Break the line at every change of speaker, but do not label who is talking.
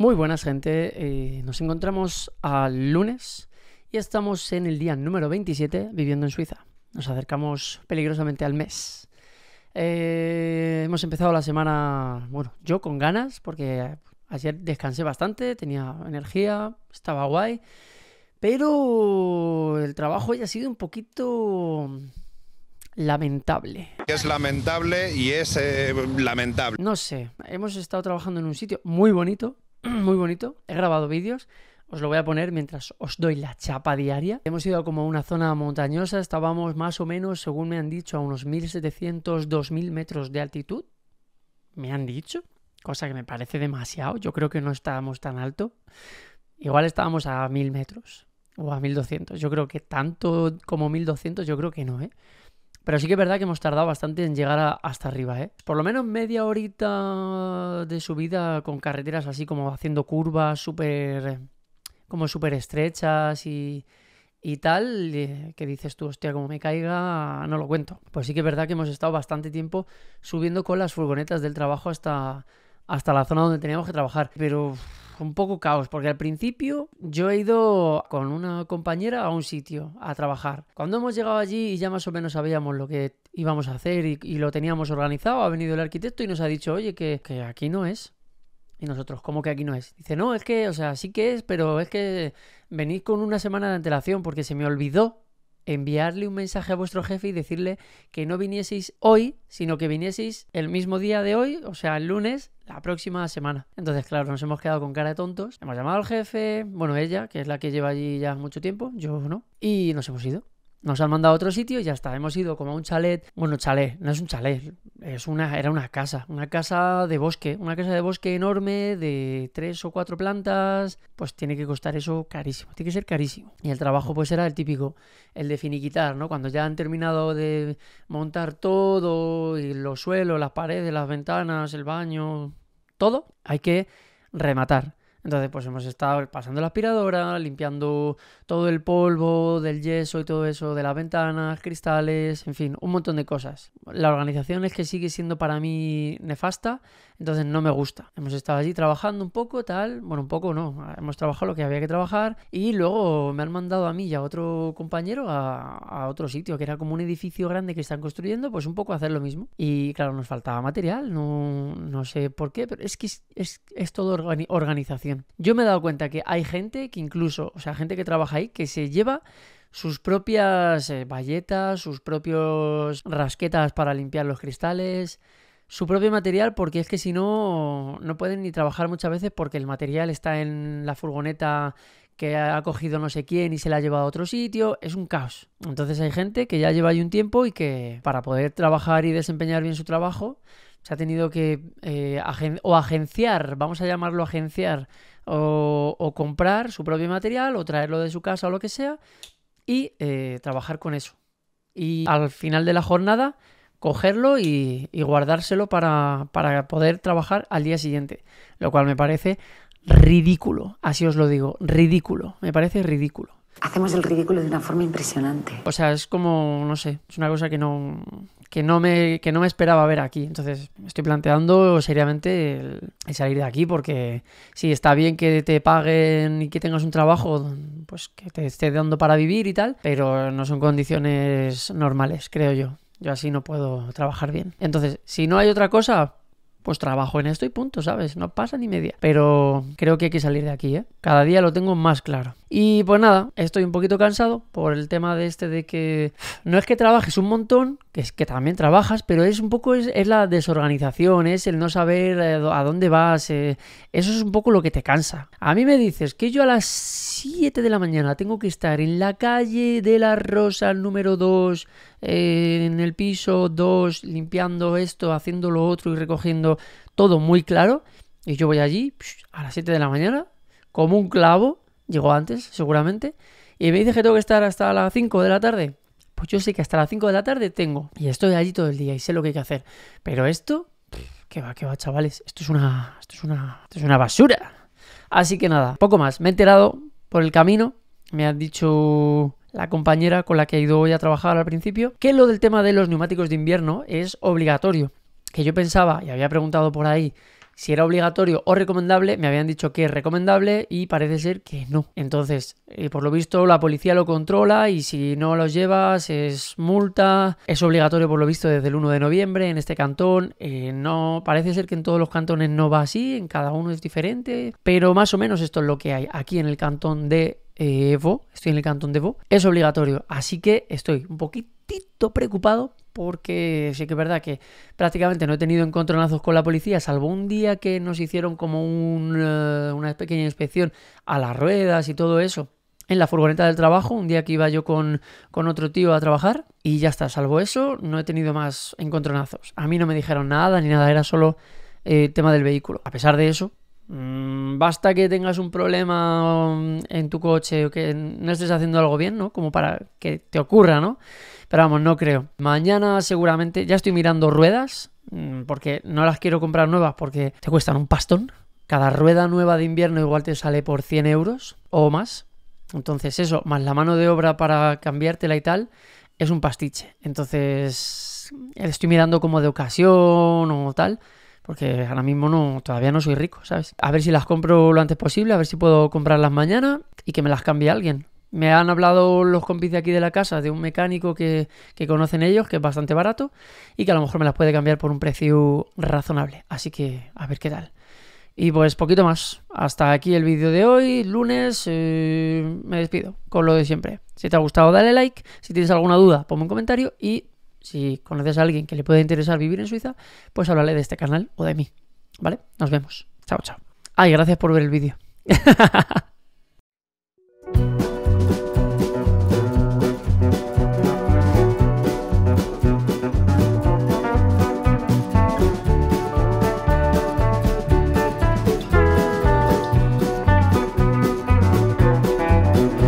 Muy buenas gente, eh, nos encontramos al lunes y estamos en el día número 27 viviendo en Suiza. Nos acercamos peligrosamente al mes. Eh, hemos empezado la semana, bueno, yo con ganas porque ayer descansé bastante, tenía energía, estaba guay, pero el trabajo ya ha sido un poquito lamentable. Es lamentable y es eh, lamentable. No sé, hemos estado trabajando en un sitio muy bonito, muy bonito. He grabado vídeos. Os lo voy a poner mientras os doy la chapa diaria. Hemos ido como a una zona montañosa, estábamos más o menos, según me han dicho, a unos 1700, 2000 metros de altitud. Me han dicho, cosa que me parece demasiado. Yo creo que no estábamos tan alto. Igual estábamos a 1000 metros o a 1200. Yo creo que tanto como 1200, yo creo que no, ¿eh? Pero sí que es verdad que hemos tardado bastante en llegar hasta arriba, ¿eh? Por lo menos media horita de subida con carreteras así como haciendo curvas súper... como súper estrechas y y tal, eh, que dices tú, hostia, como me caiga, no lo cuento. Pues sí que es verdad que hemos estado bastante tiempo subiendo con las furgonetas del trabajo hasta, hasta la zona donde teníamos que trabajar. Pero un poco caos, porque al principio yo he ido con una compañera a un sitio a trabajar. Cuando hemos llegado allí y ya más o menos sabíamos lo que íbamos a hacer y, lo teníamos organizado, ha venido el arquitecto y nos ha dicho, oye, que, que aquí no es. Y nosotros, ¿cómo que aquí no es? Dice, no, es que, o sea, sí que es, pero es que venís con una semana de antelación porque se me olvidó enviarle un mensaje a vuestro jefe y decirle que no vinieseis hoy, sino que vinieseis el mismo día de hoy, o sea, el lunes, la próxima semana. Entonces, claro, nos hemos quedado con cara de tontos. Hemos llamado al jefe, bueno, ella, que es la que lleva allí ya mucho tiempo, yo no, y nos hemos ido. Nos han mandado a otro sitio y ya está. Hemos ido como a un chalet. Bueno, chalet, no es un chalet, es una, era una casa. Una casa de bosque. Una casa de bosque enorme, de tres o cuatro plantas. Pues tiene que costar eso carísimo. Tiene que ser carísimo. Y el trabajo, pues, era el típico, el de finiquitar, ¿no? Cuando ya han terminado de montar todo, y los suelos, las paredes, las ventanas, el baño, todo, hay que rematar. Entonces, pues hemos estado pasando la aspiradora, limpiando todo el polvo del yeso y todo eso, de las ventanas, cristales, en fin, un montón de cosas. La organización es que sigue siendo para mí nefasta, entonces no me gusta. Hemos estado allí trabajando un poco, tal, bueno, un poco no, hemos trabajado lo que había que trabajar y luego me han mandado a mí y a otro compañero a, otro sitio, que era como un edificio grande que están construyendo, pues un poco a hacer lo mismo. Y claro, nos faltaba material, no, no sé por qué, pero es que es, es todo organización. Yo me he dado cuenta que hay gente que incluso, o sea, gente que trabaja ahí, que se lleva sus propias eh, valletas, bayetas, sus propios rasquetas para limpiar los cristales, su propio material, porque es que si no, no pueden ni trabajar muchas veces porque el material está en la furgoneta que ha cogido no sé quién y se la ha llevado a otro sitio, es un caos. Entonces hay gente que ya lleva ahí un tiempo y que para poder trabajar y desempeñar bien su trabajo, se ha tenido que eh, o agenciar, vamos a llamarlo agenciar, o, comprar su propio material o traerlo de su casa o lo que sea y eh, trabajar con eso. Y al final de la jornada cogerlo y, guardárselo para, para poder trabajar al día siguiente, lo cual me parece ridículo, así os lo digo, ridículo, me parece ridículo. Hacemos el ridículo de una forma impresionante. O sea, es como, no sé, es una cosa que no, que no me, no me esperaba ver aquí. Entonces, estoy planteando seriamente el, salir de aquí porque si está bien que te paguen y que tengas un trabajo, pues que te esté dando para vivir y tal, pero no son condiciones normales, creo yo. Yo así no puedo trabajar bien. Entonces, si no hay otra cosa, pues trabajo en esto y punto, ¿sabes? No pasa ni media. Pero creo que hay que salir de aquí, ¿eh? Cada día lo tengo más claro. Y pues nada, estoy un poquito cansado por el tema de este de que no es que trabajes un montón, que es que también trabajas, pero es un poco es, la desorganización, es el no saber eh, a dónde vas, eh, eso es un poco lo que te cansa. A mí me dices que yo a las 7 de la mañana tengo que estar en la calle de la Rosa número 2, eh, en el piso 2, limpiando esto, haciendo lo otro y recogiendo todo muy claro. Y yo voy allí a las 7 de la mañana, como un clavo llegó antes, seguramente, y me dice que tengo que estar hasta las 5 de la tarde. Pues yo sé que hasta las 5 de la tarde tengo, y estoy allí todo el día y sé lo que hay que hacer. Pero esto, que va, que va, chavales, esto es una, esto es una, esto es una basura. Así que nada, poco más. Me he enterado por el camino, me ha dicho la compañera con la que he ido hoy a trabajar al principio, que lo del tema de los neumáticos de invierno es obligatorio. Que yo pensaba y había preguntado por ahí si era obligatorio o recomendable, me habían dicho que es recomendable y parece ser que no. Entonces, eh, por lo visto, la policía lo controla y si no los llevas es multa, es obligatorio por lo visto desde el 1 de noviembre en este cantón. Eh, no, parece ser que en todos los cantones no va así, en cada uno es diferente, pero más o menos esto es lo que hay aquí en el cantón de Evo, eh, estoy en el cantón de Evo, es obligatorio, así que estoy un poquitito preocupado porque sí que es verdad que prácticamente no he tenido encontronazos con la policía, salvo un día que nos hicieron como eh, una pequeña inspección a las ruedas y todo eso en la furgoneta del trabajo, un día que iba yo con, otro tío a trabajar y ya está, salvo eso, no he tenido más encontronazos. A mí no me dijeron nada ni nada, era solo el eh, tema del vehículo. A pesar de eso, basta que tengas un problema en tu coche o que no estés haciendo algo bien, ¿no? Como para que te ocurra, ¿no? Pero vamos, no creo. Mañana seguramente ya estoy mirando ruedas, mm, porque no las quiero comprar nuevas porque te cuestan un pastón. Cada rueda nueva de invierno igual te sale por 100 euros o más. Entonces eso, más la mano de obra para cambiártela y tal, es un pastiche. Entonces estoy mirando como de ocasión o tal porque ahora mismo no, todavía no soy rico, ¿sabes? A ver si las compro lo antes posible, a ver si puedo comprarlas mañana y que me las cambie alguien. Me han hablado los compis de aquí de la casa de un mecánico que, que, conocen ellos, que es bastante barato, y que a lo mejor me las puede cambiar por un precio razonable. Así que a ver qué tal. Y pues poquito más. Hasta aquí el vídeo de hoy, lunes. Eh, me despido con lo de siempre. Si te ha gustado, dale like. Si tienes alguna duda, ponme un comentario y si conoces a alguien que le pueda interesar vivir en Suiza, pues háblale de este canal o de mí. ¿Vale? Nos vemos. Chao, chao. Ay, gracias por ver el vídeo.